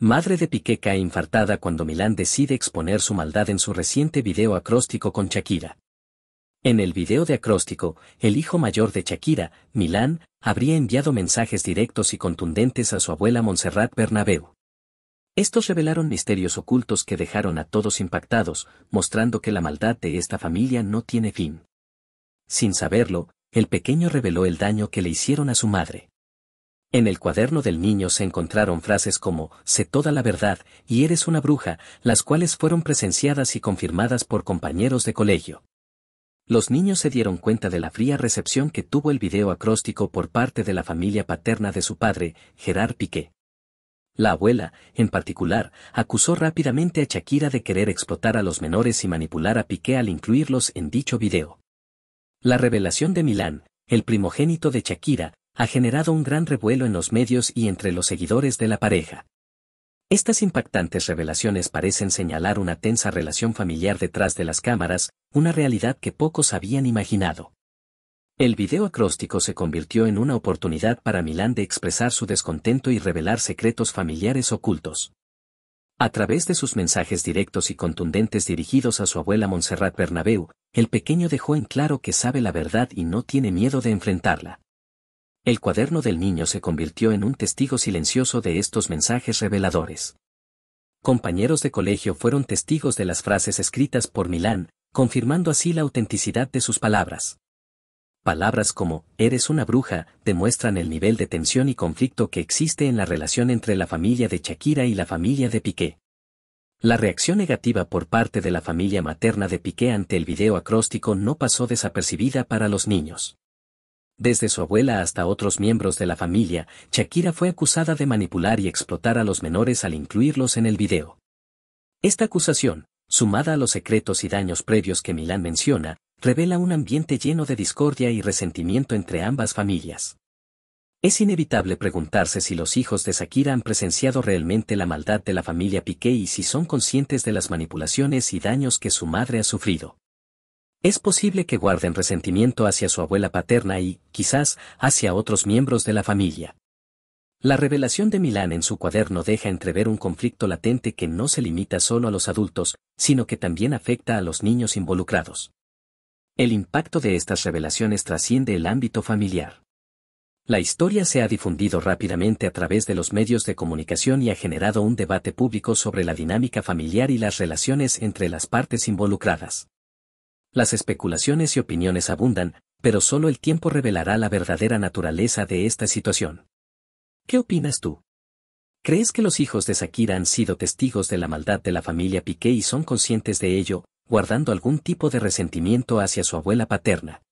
Madre de Piqué cae infartada cuando Milán decide exponer su maldad en su reciente video acróstico con Shakira. En el video de acróstico, el hijo mayor de Shakira, Milán, habría enviado mensajes directos y contundentes a su abuela Montserrat Bernabeu. Estos revelaron misterios ocultos que dejaron a todos impactados, mostrando que la maldad de esta familia no tiene fin. Sin saberlo, el pequeño reveló el daño que le hicieron a su madre. En el cuaderno del niño se encontraron frases como, sé toda la verdad, y eres una bruja, las cuales fueron presenciadas y confirmadas por compañeros de colegio. Los niños se dieron cuenta de la fría recepción que tuvo el video acróstico por parte de la familia paterna de su padre, Gerard Piqué. La abuela, en particular, acusó rápidamente a Shakira de querer explotar a los menores y manipular a Piqué al incluirlos en dicho video. La revelación de Milán, el primogénito de Shakira, ha generado un gran revuelo en los medios y entre los seguidores de la pareja. Estas impactantes revelaciones parecen señalar una tensa relación familiar detrás de las cámaras, una realidad que pocos habían imaginado. El video acróstico se convirtió en una oportunidad para Milán de expresar su descontento y revelar secretos familiares ocultos. A través de sus mensajes directos y contundentes dirigidos a su abuela Montserrat Bernabeu, el pequeño dejó en claro que sabe la verdad y no tiene miedo de enfrentarla. El cuaderno del niño se convirtió en un testigo silencioso de estos mensajes reveladores. Compañeros de colegio fueron testigos de las frases escritas por Milán, confirmando así la autenticidad de sus palabras. Palabras como eres una bruja demuestran el nivel de tensión y conflicto que existe en la relación entre la familia de Shakira y la familia de Piqué. La reacción negativa por parte de la familia materna de Piqué ante el video acróstico no pasó desapercibida para los niños. Desde su abuela hasta otros miembros de la familia, Shakira fue acusada de manipular y explotar a los menores al incluirlos en el video. Esta acusación, sumada a los secretos y daños previos que Milán menciona, revela un ambiente lleno de discordia y resentimiento entre ambas familias. Es inevitable preguntarse si los hijos de Shakira han presenciado realmente la maldad de la familia Piqué y si son conscientes de las manipulaciones y daños que su madre ha sufrido. Es posible que guarden resentimiento hacia su abuela paterna y, quizás, hacia otros miembros de la familia. La revelación de Milán en su cuaderno deja entrever un conflicto latente que no se limita solo a los adultos, sino que también afecta a los niños involucrados. El impacto de estas revelaciones trasciende el ámbito familiar. La historia se ha difundido rápidamente a través de los medios de comunicación y ha generado un debate público sobre la dinámica familiar y las relaciones entre las partes involucradas. Las especulaciones y opiniones abundan, pero solo el tiempo revelará la verdadera naturaleza de esta situación. ¿Qué opinas tú? ¿Crees que los hijos de Sakira han sido testigos de la maldad de la familia Piqué y son conscientes de ello, guardando algún tipo de resentimiento hacia su abuela paterna?